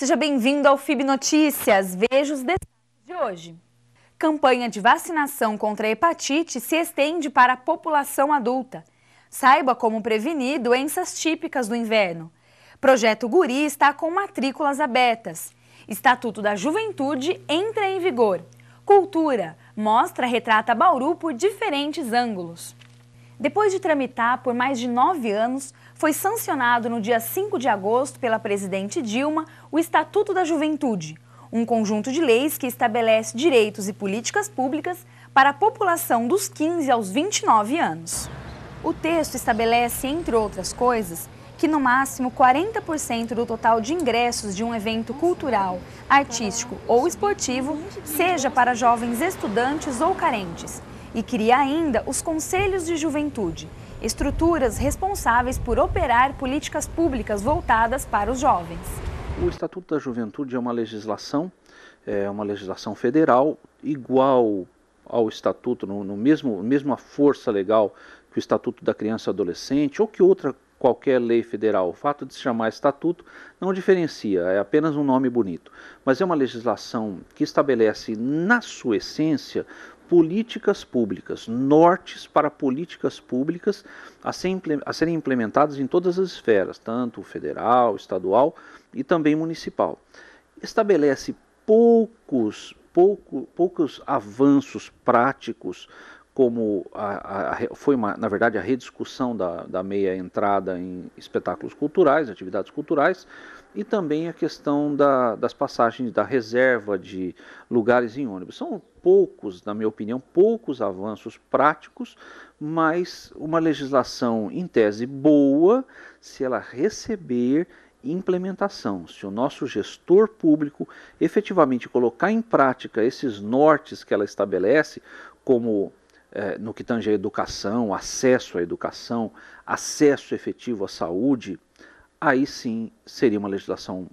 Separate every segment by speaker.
Speaker 1: Seja bem-vindo ao FIB Notícias. Veja os detalhes de hoje. Campanha de vacinação contra a hepatite se estende para a população adulta. Saiba como prevenir doenças típicas do inverno. Projeto Guri está com matrículas abertas. Estatuto da Juventude entra em vigor. Cultura mostra retrata Bauru por diferentes ângulos. Depois de tramitar por mais de nove anos, foi sancionado no dia 5 de agosto pela presidente Dilma o Estatuto da Juventude, um conjunto de leis que estabelece direitos e políticas públicas para a população dos 15 aos 29 anos. O texto estabelece, entre outras coisas, que no máximo 40% do total de ingressos de um evento cultural, artístico ou esportivo seja para jovens estudantes ou carentes. E cria ainda os conselhos de juventude, estruturas responsáveis por operar políticas públicas voltadas para os jovens.
Speaker 2: O Estatuto da Juventude é uma legislação, é uma legislação federal igual ao Estatuto, no, no mesmo mesma força legal que o Estatuto da Criança e Adolescente ou que outra qualquer lei federal. O fato de se chamar estatuto não diferencia, é apenas um nome bonito. Mas é uma legislação que estabelece, na sua essência, políticas públicas, nortes para políticas públicas a, serem implementadas em todas as esferas, tanto federal, estadual e também municipal. Estabelece poucos, pouco, poucos avanços práticos, como a, a, foi, uma, na verdade, a rediscussão da, da meia entrada em espetáculos culturais, atividades culturais, e também a questão da, das passagens, da reserva de lugares em ônibus. São poucos, na minha opinião, poucos avanços práticos, mas uma legislação em tese boa se ela receber implementação. Se o nosso gestor público efetivamente colocar em prática esses nortes que ela estabelece, como é, no que tange à educação, acesso à educação, acesso efetivo à saúde, aí sim seria uma legislação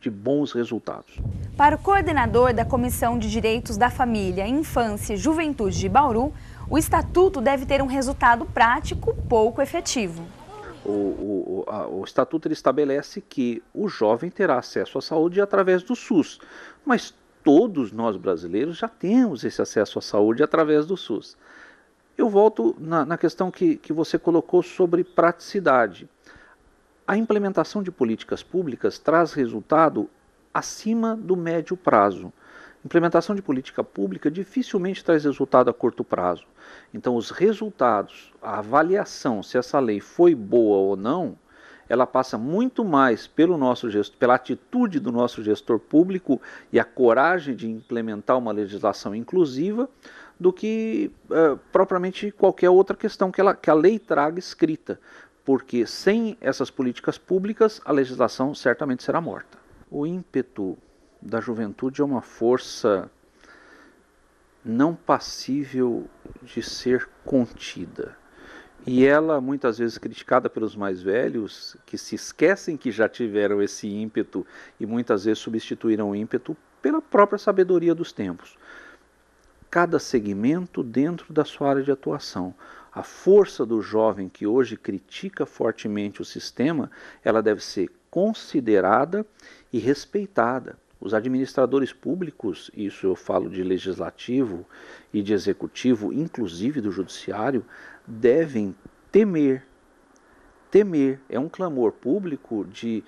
Speaker 2: de bons resultados.
Speaker 1: Para o coordenador da Comissão de Direitos da Família, Infância e Juventude de Bauru, o estatuto deve ter um resultado prático pouco efetivo.
Speaker 2: O, o, a, o, estatuto estabelece que o jovem terá acesso à saúde através do SUS, mas todos nós brasileiros já temos esse acesso à saúde através do SUS. Eu volto na, na questão que, que você colocou sobre praticidade a implementação de políticas públicas traz resultado acima do médio prazo. Implementação de política pública dificilmente traz resultado a curto prazo. Então, os resultados, a avaliação se essa lei foi boa ou não, ela passa muito mais pelo nosso gesto, pela atitude do nosso gestor público e a coragem de implementar uma legislação inclusiva do que uh, propriamente qualquer outra questão que, ela, que a lei traga escrita porque sem essas políticas públicas a legislação certamente será morta. O ímpeto da juventude é uma força não passível de ser contida. E ela, muitas vezes criticada pelos mais velhos, que se esquecem que já tiveram esse ímpeto e muitas vezes substituíram o ímpeto pela própria sabedoria dos tempos. Cada segmento dentro da sua área de atuação. A força do jovem que hoje critica fortemente o sistema, ela deve ser considerada e respeitada. Os administradores públicos, isso eu falo de legislativo e de executivo, inclusive do judiciário, devem temer. Temer é um clamor público de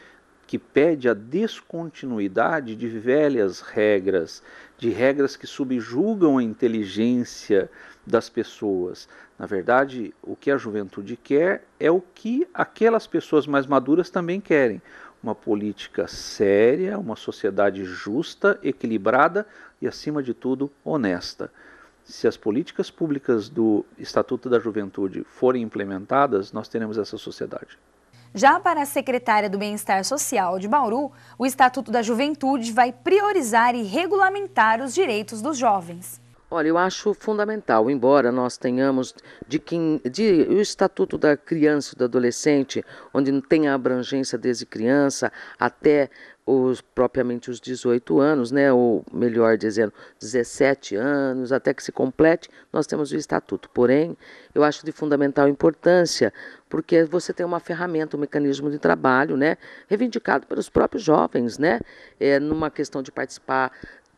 Speaker 2: que pede a descontinuidade de velhas regras, de regras que subjugam a inteligência das pessoas. Na verdade, o que a juventude quer é o que aquelas pessoas mais maduras também querem. Uma política séria, uma sociedade justa, equilibrada e, acima de tudo, honesta. Se as políticas públicas do Estatuto da Juventude forem implementadas, nós teremos essa sociedade.
Speaker 1: Já para a secretária do Bem-Estar Social de Bauru, o Estatuto da Juventude vai priorizar e regulamentar os direitos dos jovens.
Speaker 3: Olha, eu acho fundamental, embora nós tenhamos de, quem, de o Estatuto da Criança e do Adolescente, onde tem a abrangência desde criança até os propriamente os 18 anos, né, ou melhor dizendo, 17 anos, até que se complete, nós temos o estatuto. Porém, eu acho de fundamental importância, porque você tem uma ferramenta, um mecanismo de trabalho, né, reivindicado pelos próprios jovens, né, é, numa questão de participar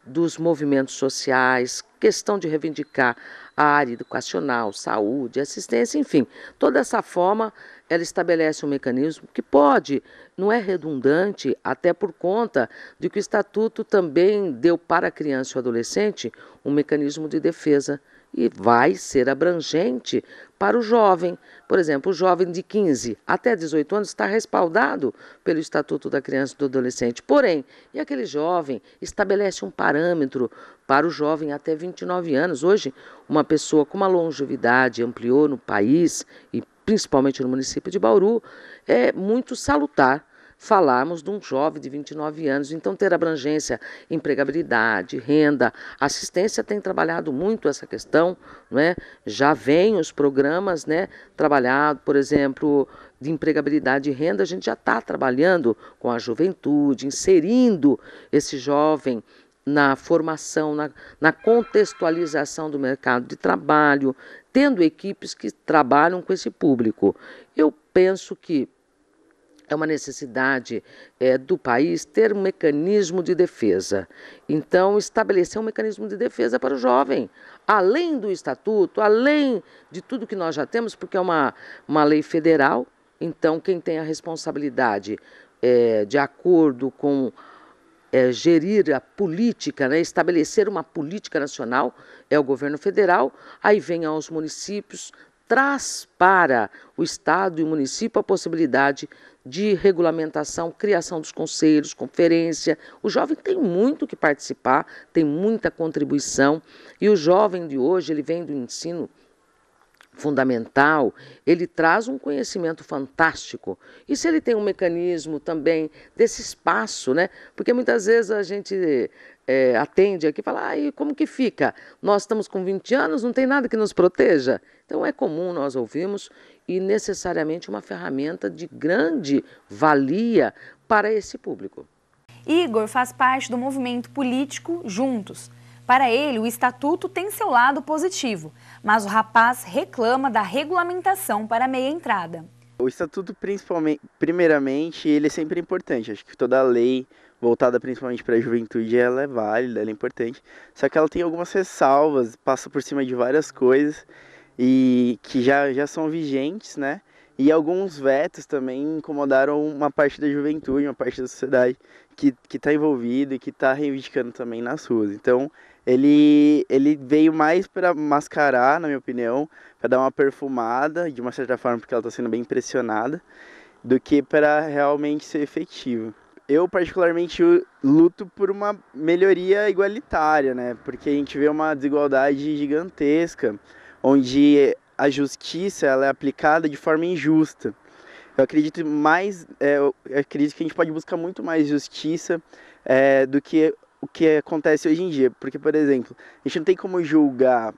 Speaker 3: dos movimentos sociais, questão de reivindicar a área educacional, saúde, assistência, enfim, toda essa forma ela estabelece um mecanismo que pode, não é redundante, até por conta de que o estatuto também deu para a criança e o adolescente um mecanismo de defesa e vai ser abrangente para o jovem. Por exemplo, o jovem de 15 até 18 anos está respaldado pelo Estatuto da Criança e do Adolescente. Porém, e aquele jovem estabelece um parâmetro para o jovem até 29 anos. Hoje, uma pessoa com uma longevidade ampliou no país e principalmente no município de Bauru, é muito salutar falarmos de um jovem de 29 anos. Então, ter abrangência, empregabilidade, renda, assistência tem trabalhado muito essa questão, né? já vem os programas né, Trabalhado, por exemplo, de empregabilidade e renda, a gente já está trabalhando com a juventude, inserindo esse jovem na formação, na, na, contextualização do mercado de trabalho, tendo equipes que trabalham com esse público. Eu penso que é uma necessidade é, do país ter um mecanismo de defesa. Então, estabelecer um mecanismo de defesa para o jovem, além do estatuto, além de tudo que nós já temos, porque é uma, uma lei federal. Então, quem tem a responsabilidade, é, de acordo com é, gerir a política, né, estabelecer uma política nacional, é o governo federal, aí vem aos municípios, traz para o Estado e o município a possibilidade de regulamentação, criação dos conselhos, conferência. O jovem tem muito que participar, tem muita contribuição e o jovem de hoje, ele vem do ensino fundamental, ele traz um conhecimento fantástico. E se ele tem um mecanismo também desse espaço, né? Porque muitas vezes a gente é, atende aqui fala, ah, e como que fica? Nós estamos com 20 anos, não tem nada que nos proteja? Então é comum nós ouvirmos e necessariamente uma ferramenta de grande valia para esse
Speaker 1: público. Igor faz parte do movimento político Juntos. Para ele, o estatuto tem seu lado positivo, mas o rapaz reclama da regulamentação para a meia entrada.
Speaker 4: O estatuto, principalmente, primeiramente, ele é sempre importante. Acho que toda lei voltada principalmente para a juventude, ela é válida, ela é importante. Só que ela tem algumas ressalvas, passa por cima de várias coisas e que já, já são vigentes, né? E alguns vetos também incomodaram uma parte da juventude, uma parte da sociedade que está envolvida e que está reivindicando também nas ruas. Então, ele, ele veio mais para mascarar, na minha opinião, para dar uma perfumada, de uma certa forma, porque ela está sendo bem pressionada, do que para realmente ser efetivo eu particularmente luto por uma melhoria igualitária, né? Porque a gente vê uma desigualdade gigantesca, onde a justiça ela é aplicada de forma injusta. Eu acredito mais, é, eu acredito que a gente pode buscar muito mais justiça é, do que o que acontece hoje em dia, porque por exemplo, a gente não tem como julgar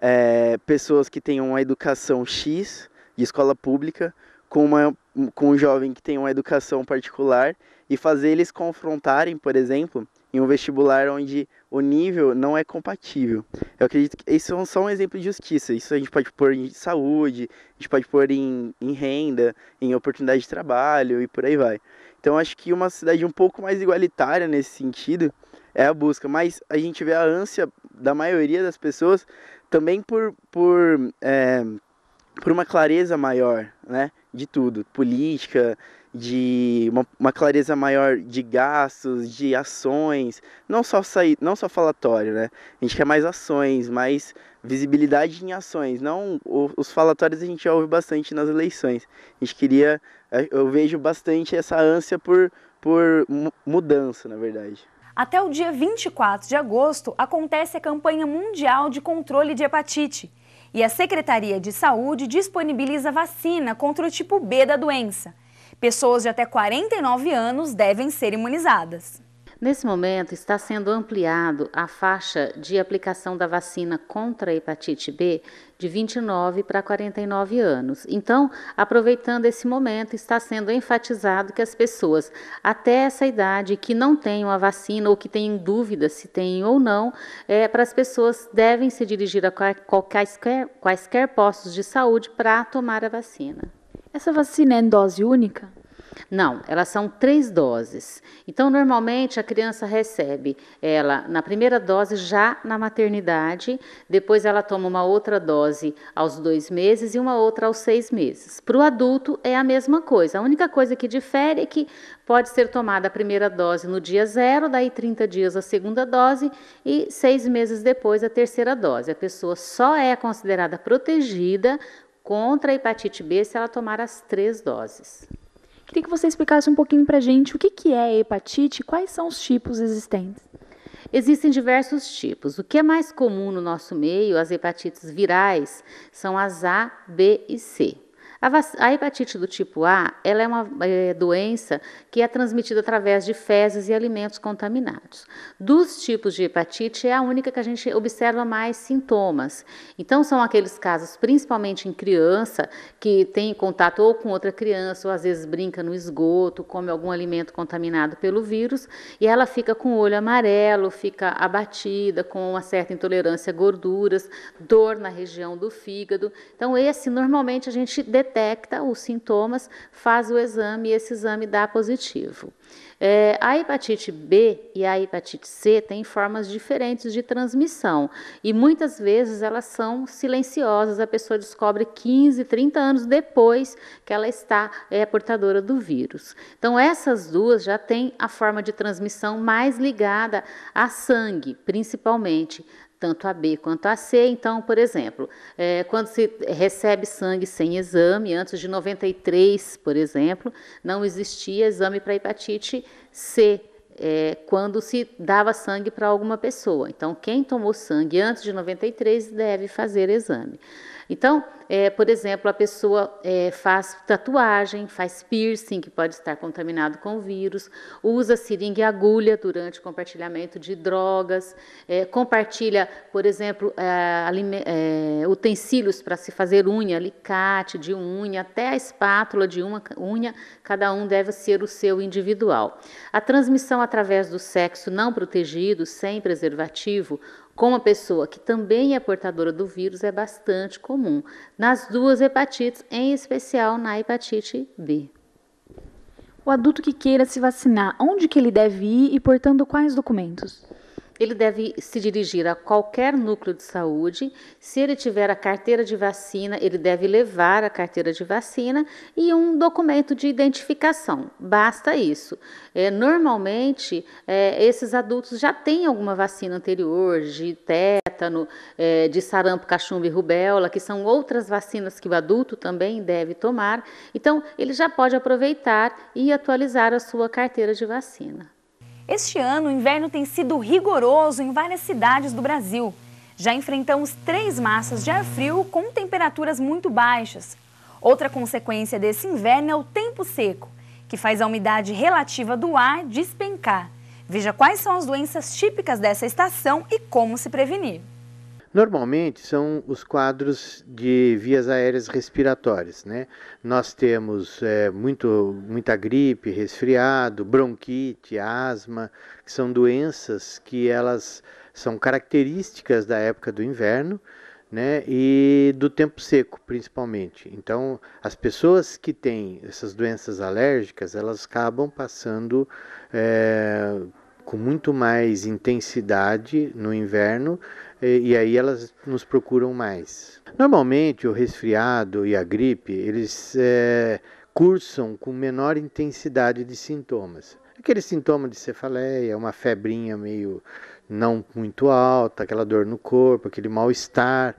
Speaker 4: é, pessoas que tenham uma educação X de escola pública com uma com um jovem que tem uma educação particular e fazer eles confrontarem, por exemplo, em um vestibular onde o nível não é compatível. Eu acredito que isso é só um exemplo de justiça. Isso a gente pode pôr em saúde, a gente pode pôr em, em renda, em oportunidade de trabalho e por aí vai. Então acho que uma cidade um pouco mais igualitária nesse sentido é a busca. Mas a gente vê a ânsia da maioria das pessoas também por, por, é, por uma clareza maior, né? de tudo, política, de uma, uma, clareza maior de gastos, de ações, não só sair, não só falatório, né? A gente quer mais ações, mais visibilidade em ações, não os falatórios a gente já ouve bastante nas eleições. A gente queria, eh, eu vejo bastante essa ânsia por por mudança, na verdade.
Speaker 1: Até o dia 24 de agosto acontece a campanha mundial de controle de hepatite e a Secretaria de Saúde disponibiliza vacina contra o tipo B da doença. Pessoas de até 49 anos devem ser imunizadas.
Speaker 5: Nesse momento, está sendo ampliado a faixa de aplicação da vacina contra a hepatite B de 29 para 49 anos. Então, aproveitando esse momento, está sendo enfatizado que as pessoas até essa idade que não tenham a vacina ou que tenham dúvida se têm ou não, é, para as pessoas devem se dirigir a quaisquer, quaisquer postos de saúde para tomar a vacina. Essa vacina é em dose única? Não, elas são três doses. Então, normalmente a criança recebe ela na primeira dose já na maternidade, depois ela toma uma outra dose aos dois meses e uma outra aos seis meses. Para o adulto é a mesma coisa. A única coisa que difere é que pode ser tomada a primeira dose no dia zero, daí 30 dias a segunda dose e seis meses depois a terceira dose. A pessoa só é considerada protegida contra a hepatite B se ela tomar as três doses.
Speaker 1: Queria que você explicasse um pouquinho para a gente o que, que
Speaker 5: é hepatite e quais são os tipos existentes. Existem diversos tipos. O que é mais comum no nosso meio, as hepatites virais, são as A, B e C. A, a, hepatite do tipo A ela é uma é, doença que é transmitida através de fezes e alimentos contaminados. Dos tipos de hepatite, é a única que a gente observa mais sintomas. Então, são aqueles casos, principalmente em criança, que tem contato ou com outra criança, ou às vezes brinca no esgoto, come algum alimento contaminado pelo vírus, e ela fica com o olho amarelo, fica abatida, com uma certa intolerância a gorduras, dor na região do fígado. Então, esse normalmente a gente detecta detecta os sintomas, faz o exame e esse exame dá positivo. É, a hepatite B e a hepatite C têm formas diferentes de transmissão e muitas vezes elas são silenciosas, a pessoa descobre 15, 30 anos depois que ela está é, portadora do vírus. Então, essas duas já têm a forma de transmissão mais ligada a sangue, principalmente tanto a B quanto a C. Então, por exemplo, é, quando se recebe sangue sem exame, antes de 93, por exemplo, não existia exame para hepatite C. É, quando se dava sangue para alguma pessoa. Então, quem tomou sangue antes de 93 deve fazer exame. Então, é, por exemplo, a pessoa é, faz tatuagem, faz piercing, que pode estar contaminado com vírus, usa seringa e agulha durante o compartilhamento de drogas, é, compartilha, por exemplo, é, é, utensílios para se fazer unha, alicate de unha, até a espátula de uma unha, cada um deve ser o seu individual. A transmissão através do sexo não protegido, sem preservativo, com uma pessoa que também é portadora do vírus é bastante comum, nas duas hepatites, em especial na hepatite B. O adulto que queira se vacinar, onde que ele deve ir e portando quais documentos? ele deve se dirigir a qualquer núcleo de saúde. Se ele tiver a carteira de vacina, ele deve levar a carteira de vacina e um documento de identificação. Basta isso. É, normalmente, é, esses adultos já têm alguma vacina anterior de tétano, é, de sarampo, cachumba e rubéola, que são outras vacinas que o adulto também deve tomar. Então, ele já pode aproveitar e atualizar a sua carteira de vacina. Este ano, o inverno tem sido rigoroso em várias cidades do Brasil.
Speaker 1: Já enfrentamos três massas de ar frio com temperaturas muito baixas. Outra consequência desse inverno é o tempo seco, que faz a umidade relativa do ar despencar. Veja quais são as doenças típicas dessa estação e como se prevenir.
Speaker 6: Normalmente são os quadros de vias aéreas respiratórias, né? Nós temos é, muito, muita gripe, resfriado, bronquite, asma, que são doenças que elas são características da época do inverno, né? E do tempo seco, principalmente. Então, as pessoas que têm essas doenças alérgicas, elas acabam passando é, com muito mais intensidade no inverno e, aí elas nos procuram mais. Normalmente o resfriado e a gripe eles é, cursam com menor intensidade de sintomas. Aquele sintoma de cefaleia, uma febrinha meio não muito alta, aquela dor no corpo, aquele mal-estar.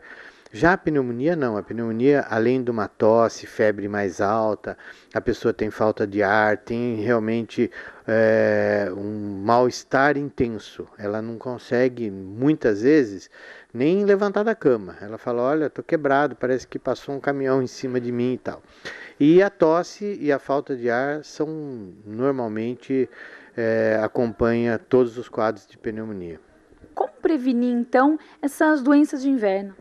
Speaker 6: Já a pneumonia não, a pneumonia além de uma tosse, febre mais alta, a pessoa tem falta de ar, tem realmente é, um mal-estar intenso, ela não consegue muitas vezes nem levantar da cama, ela fala, olha, estou quebrado, parece que passou um caminhão em cima de mim e tal. E a tosse e a falta de ar são normalmente, é, acompanha todos os quadros de pneumonia.
Speaker 1: Como prevenir, então, essas doenças de inverno?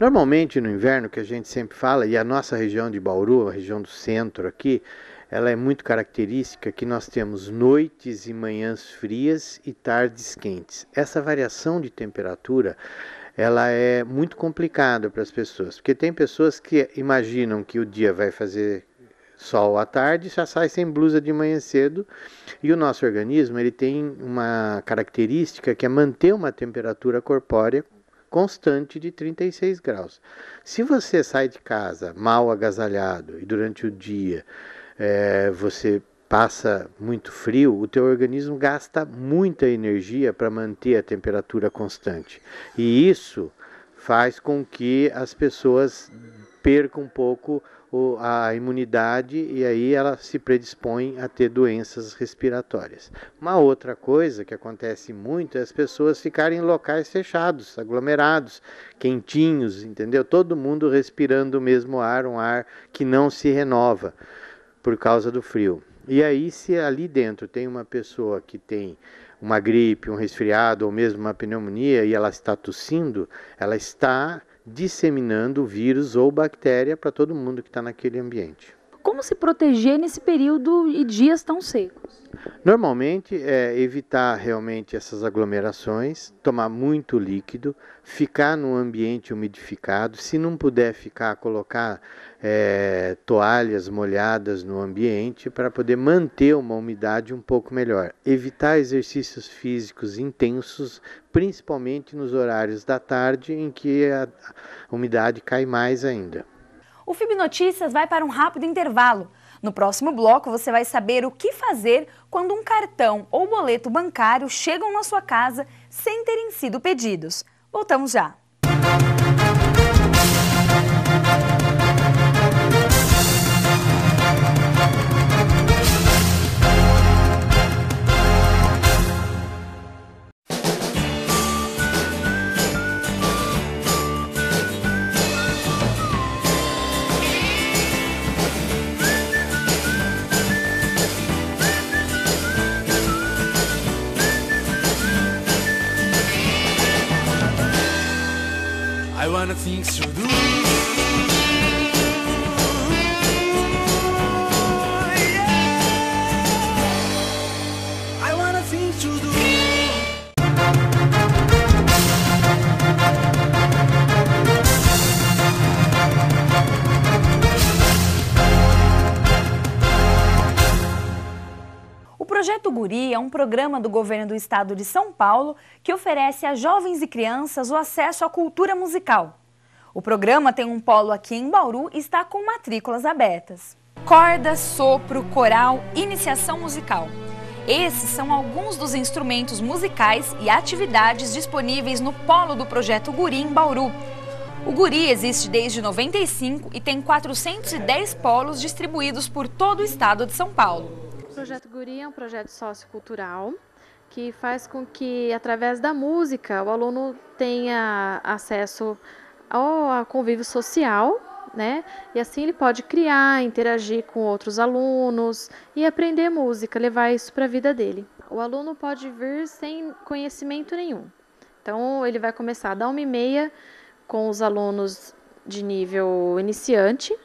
Speaker 6: Normalmente no inverno, que a gente sempre fala, e a nossa região de Bauru, a região do centro aqui, ela é muito característica que nós temos noites e manhãs frias e tardes quentes. Essa variação de temperatura ela é muito complicada para as pessoas, porque tem pessoas que imaginam que o dia vai fazer sol à tarde, já sai sem blusa de manhã cedo. E o nosso organismo ele tem uma característica que é manter uma temperatura corpórea constante de 36 graus. Se você sai de casa mal agasalhado e durante o dia é, você passa muito frio, o teu organismo gasta muita energia para manter a temperatura constante. E isso faz com que as pessoas percam um pouco a imunidade e aí ela se predispõe a ter doenças respiratórias. Uma outra coisa que acontece muito é as pessoas ficarem em locais fechados, aglomerados, quentinhos, entendeu? Todo mundo respirando o mesmo ar, um ar que não se renova por causa do frio. E aí, se ali dentro tem uma pessoa que tem uma gripe, um resfriado ou mesmo uma pneumonia e ela está tossindo, ela está disseminando vírus ou bactéria para todo mundo que está naquele ambiente.
Speaker 1: Como se proteger nesse período e dias tão secos?
Speaker 6: Normalmente é evitar realmente essas aglomerações, tomar muito líquido, ficar num ambiente umidificado. Se não puder ficar, colocar é, toalhas molhadas no ambiente para poder manter uma umidade um pouco melhor. Evitar exercícios físicos intensos, principalmente nos horários da tarde em que a umidade cai mais ainda.
Speaker 1: O FIB Notícias vai para um rápido intervalo. No próximo bloco, você vai saber o que fazer quando um cartão ou boleto bancário chegam na sua casa sem terem sido pedidos. Voltamos já! Guri é um programa do governo do estado de São Paulo que oferece a jovens e crianças o acesso à cultura musical. O programa tem um polo aqui em Bauru e está com matrículas abertas. Corda, sopro, coral, iniciação musical. Esses são alguns dos instrumentos musicais e atividades disponíveis no polo do projeto Guri em Bauru. O Guri existe desde 95 e tem 410 polos distribuídos por todo o estado de São Paulo.
Speaker 7: O Projeto Guri é um projeto sociocultural que faz com que, através da música, o aluno tenha acesso ao convívio social, né? E assim ele pode criar, interagir com outros alunos e aprender música, levar isso para a vida dele. O aluno pode vir sem conhecimento nenhum. Então, ele vai começar da 1 e meia com os alunos de nível iniciante,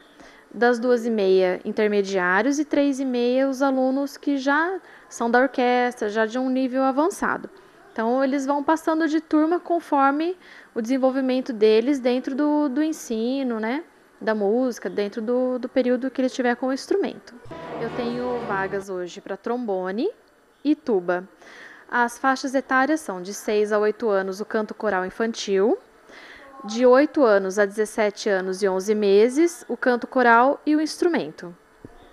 Speaker 7: das duas e meia intermediários e três e meia os alunos que já são da orquestra, já de um nível avançado. Então eles vão passando de turma conforme o desenvolvimento deles dentro do, do ensino, né? Da música, dentro do, do período que ele tiver com o instrumento. Eu tenho vagas hoje para trombone e tuba. As faixas etárias são de 6 a 8 anos o canto coral infantil, de 8 anos a 17 anos e 11 meses, o canto coral e o
Speaker 1: instrumento.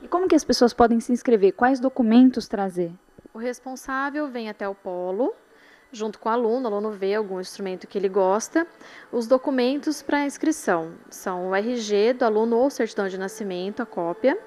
Speaker 1: E como que as pessoas podem se inscrever? Quais documentos trazer?
Speaker 7: O responsável vem até o polo, junto com o aluno, o aluno vê algum instrumento que ele gosta. Os documentos para inscrição são o RG do aluno ou certidão de nascimento, a cópia,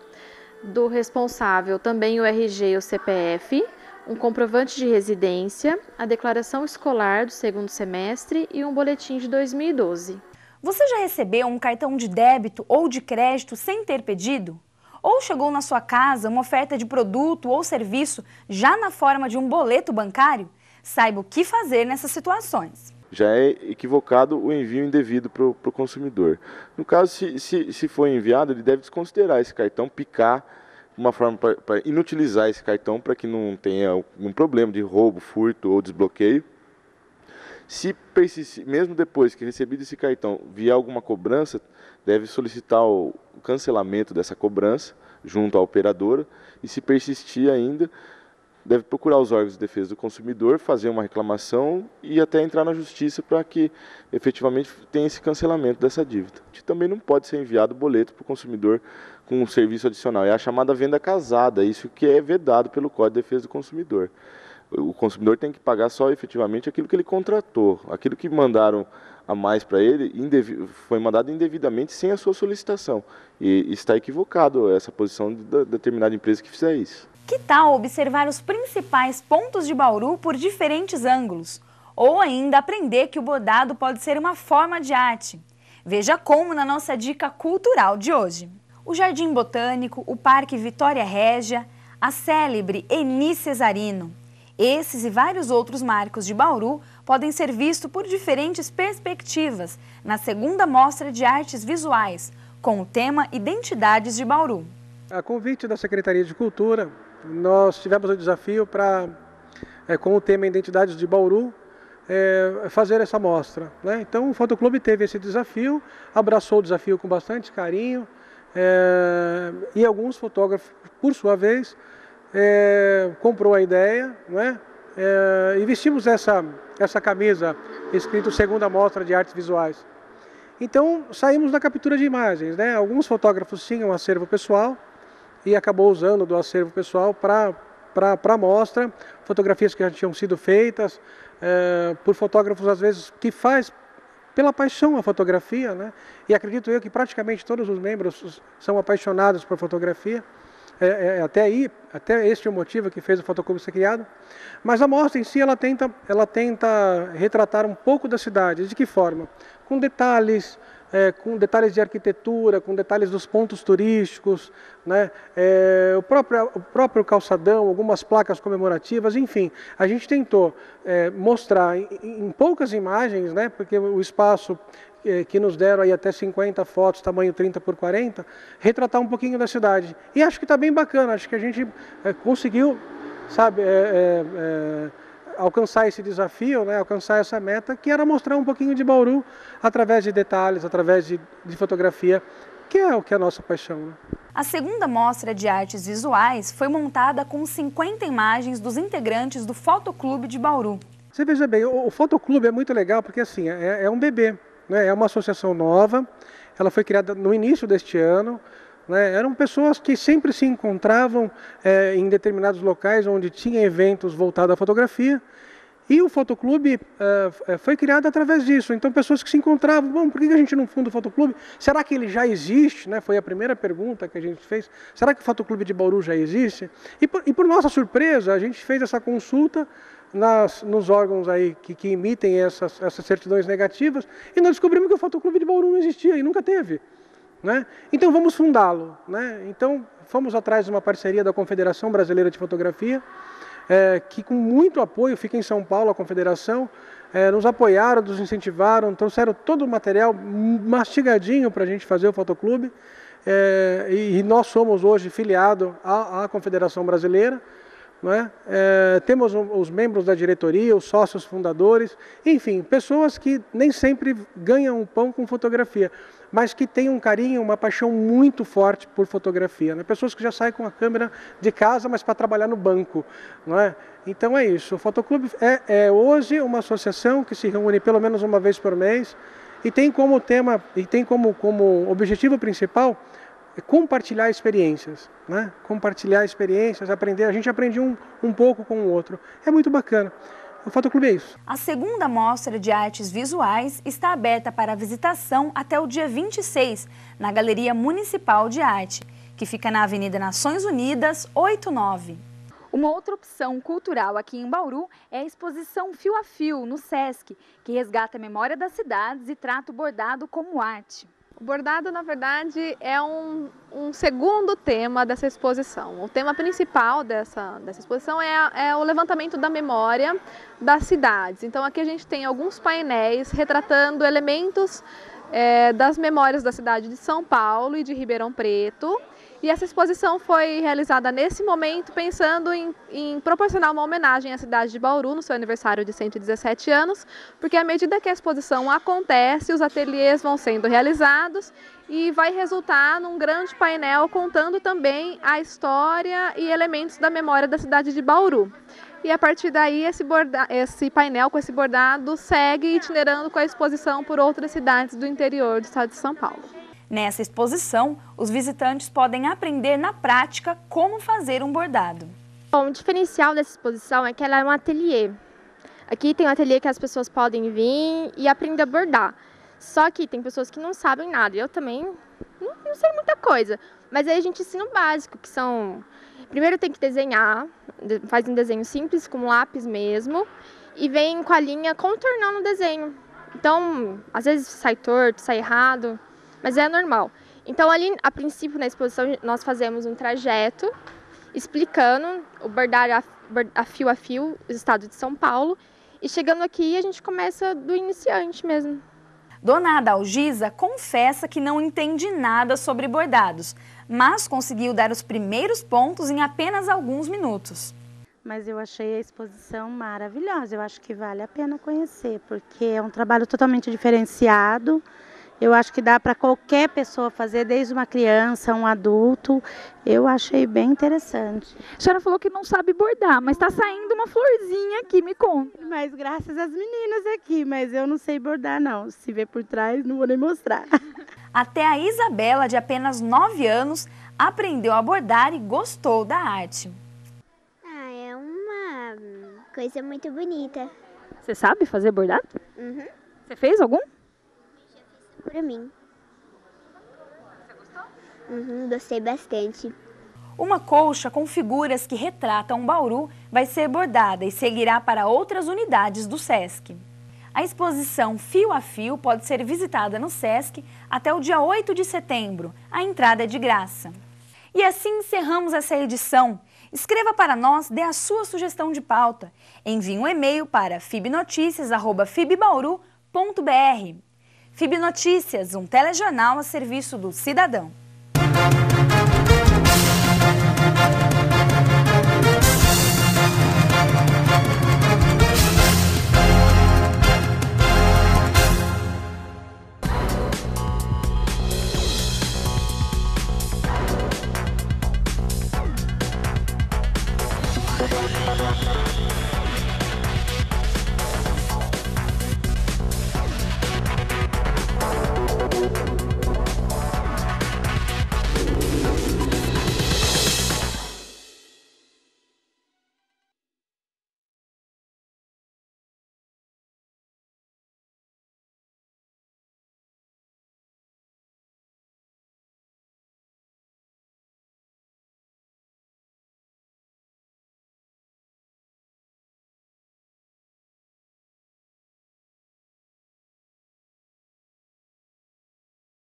Speaker 7: do responsável também o RG e o CPF, um comprovante de residência, a declaração escolar do segundo semestre e um boletim de
Speaker 1: 2012. Você já recebeu um cartão de débito ou de crédito sem ter pedido? Ou chegou na sua casa uma oferta de produto ou serviço já na forma de um boleto bancário? Saiba o que fazer nessas situações
Speaker 8: já é equivocado o envio indevido para o consumidor. No caso, se, se, se enviado, ele deve desconsiderar esse cartão, picar uma forma para inutilizar esse cartão para que não tenha algum problema de roubo, furto ou desbloqueio. Se mesmo depois que recebido esse cartão vier alguma cobrança, deve solicitar o cancelamento dessa cobrança junto à operadora e se persistir ainda, deve procurar os órgãos de defesa do consumidor, fazer uma reclamação e até entrar na justiça para que efetivamente tenha esse cancelamento dessa dívida. E também não pode ser enviado boleto para o consumidor com um serviço adicional. É a chamada venda casada, isso que é vedado pelo Código de Defesa do Consumidor. O consumidor tem que pagar só efetivamente aquilo que ele contratou, aquilo que mandaram a mais para ele foi mandado indevidamente sem a sua solicitação. E está equivocado essa posição de determinada empresa que fizer isso.
Speaker 1: Que tal observar os principais pontos de Bauru por diferentes ângulos? Ou ainda aprender que o bodado pode ser uma forma de arte. Veja como na nossa dica cultural de hoje. O Jardim Botânico, o Parque Vitória Régia, a célebre Eni Cesarino. Esses e vários outros marcos de Bauru podem ser vistos por diferentes perspectivas na segunda Mostra de Artes Visuais, com o tema Identidades de
Speaker 9: Bauru. A convite da Secretaria de Cultura, nós tivemos o desafio para, é, com o tema Identidades de Bauru, é, fazer essa mostra. Né? Então o fotoclube teve esse desafio, abraçou o desafio com bastante carinho é, e alguns fotógrafos, por sua vez, é, comprou a ideia né? É, e vestimos essa, essa camisa escrito Segunda Mostra de Artes Visuais. Então saímos na captura de imagens. Né? Alguns fotógrafos tinham acervo pessoal, e acabou usando do acervo pessoal para para a mostra, fotografias que já tinham sido feitas é, por fotógrafos às vezes que faz pela paixão a fotografia, né? E acredito eu que praticamente todos os membros são apaixonados por fotografia. É, é, é, até aí, até este é o motivo que fez o fotoclube ser criado. Mas a mostra em si, ela tenta, ela tenta retratar um pouco da cidade. De que forma? Com detalhes, é, com detalhes de arquitetura, com detalhes dos pontos turísticos, né? É, o, próprio, o próprio calçadão, algumas placas comemorativas, enfim. A gente tentou é, mostrar em, em, poucas imagens, né? porque o espaço é, que nos deram aí até 50 fotos, tamanho 30 por 40, retratar um pouquinho da cidade. E acho que está bem bacana, acho que a gente é, conseguiu, sabe, é, alcançar esse desafio, né, alcançar essa meta, que era mostrar um pouquinho de Bauru através de detalhes, através de, de fotografia, que é o que é a nossa paixão. Né?
Speaker 1: A segunda mostra de artes visuais foi montada com 50 imagens dos integrantes do Fotoclube de Bauru.
Speaker 9: Você veja bem, o, o Fotoclube é muito legal porque assim é, é um bebê, né, é uma associação nova, ela foi criada no início deste ano, né? Eram pessoas que sempre se encontravam é, em determinados locais onde tinha eventos voltados à fotografia. E o fotoclube é, é foi criado através disso. Então, pessoas que se encontravam, bom, por que a gente não funda o fotoclube? Será que ele já existe? Né? Foi a primeira pergunta que a gente fez. Será que o fotoclube de Bauru já existe? E por, e por nossa surpresa, a gente fez essa consulta nas, nos órgãos aí que, que emitem essas, essas certidões negativas e nós descobrimos que o fotoclube de Bauru não existia e nunca teve. Né? Então vamos fundá-lo. Né? Então fomos atrás de uma parceria da Confederação Brasileira de Fotografia, é, que com muito apoio, fica em São Paulo a Confederação, é, nos apoiaram, nos incentivaram, trouxeram todo o material mastigadinho para a gente fazer o fotoclube. É, e, nós somos hoje filiado à, à Confederação Brasileira. É? É, temos os membros da diretoria, os sócios fundadores, enfim, pessoas que nem sempre ganham um pão com fotografia, mas que têm um carinho, uma paixão muito forte por fotografia. Né? Pessoas que já saem com a câmera de casa, mas para trabalhar no banco. É? Então é isso. O Fotoclube é, é, hoje uma associação que se reúne pelo menos uma vez por mês e tem como tema e tem como, como objetivo principal é compartilhar experiências, né? Compartilhar experiências, aprender. A gente aprende um, um pouco com o outro. É muito bacana. O Fotoclube é isso.
Speaker 1: A segunda mostra de artes visuais está aberta para visitação até o dia 26, na Galeria Municipal de Arte, que fica na Avenida Nações Unidas, 89. Uma outra opção cultural aqui em Bauru é a exposição Fio a Fio, no SESC, que resgata a memória das cidades e trata o bordado como arte. O bordado, na verdade, é um, um,
Speaker 7: segundo tema dessa exposição. O tema principal dessa, dessa exposição é, é, o levantamento da memória das cidades. Então, aqui a gente tem alguns painéis retratando elementos é, das memórias da cidade de São Paulo e de Ribeirão Preto. E essa exposição foi realizada nesse momento pensando em, em, proporcionar uma homenagem à cidade de Bauru no seu aniversário de 117 anos, porque à medida que a exposição acontece, os ateliês vão sendo realizados e vai resultar num grande painel contando também a história e elementos da memória da cidade de Bauru. E a partir daí, esse, borda, esse painel com esse bordado segue itinerando com a exposição por
Speaker 1: outras cidades do interior do estado de São Paulo. Nessa exposição, os visitantes podem aprender na prática como fazer um bordado. Bom, o diferencial dessa exposição é que
Speaker 7: ela é um ateliê. Aqui tem um ateliê que as pessoas podem vir e aprender a bordar. Só que tem pessoas que não sabem nada. Eu também não, não sei muita coisa. Mas aí a gente ensina o básico, que são... Primeiro tem que desenhar, faz um desenho simples, com lápis mesmo. E vem com a linha contornando o desenho. Então, às vezes sai torto, sai errado mas é normal. Então, ali, a princípio, na exposição, nós fazemos um trajeto explicando o bordar a, a fio a fio
Speaker 1: o estado de São Paulo. E chegando aqui, a gente começa do iniciante mesmo. Dona Adalgisa confessa que não entende nada sobre bordados, mas conseguiu dar os
Speaker 5: primeiros
Speaker 1: pontos em apenas alguns minutos.
Speaker 5: Mas eu achei a exposição maravilhosa, eu acho que vale a pena conhecer, porque é um trabalho totalmente diferenciado, eu acho que dá para qualquer pessoa fazer, desde uma criança, um adulto. Eu achei bem interessante. A senhora falou que não sabe bordar, mas está saindo uma
Speaker 1: florzinha aqui, me conta. Mas graças às meninas aqui, mas eu não sei bordar não. Se vê por trás, não vou nem mostrar. Até a Isabela, de apenas 9 anos, aprendeu a bordar e gostou da arte. Ah,
Speaker 7: é uma coisa muito bonita.
Speaker 1: Você sabe fazer bordado? Uhum. Você fez algum? para mim. Você gostou? Uhum, gostei bastante. Uma colcha com figuras que retratam Bauru vai ser bordada e seguirá para outras unidades do SESC. A exposição Fio a Fio pode ser visitada no SESC até o dia 8 de setembro. A entrada é de graça. E assim encerramos essa edição. Escreva para nós, dê a sua sugestão de pauta. Envie um e-mail para fibnoticias.fibbauru.br. FIB Notícias, um telejornal a serviço do cidadão.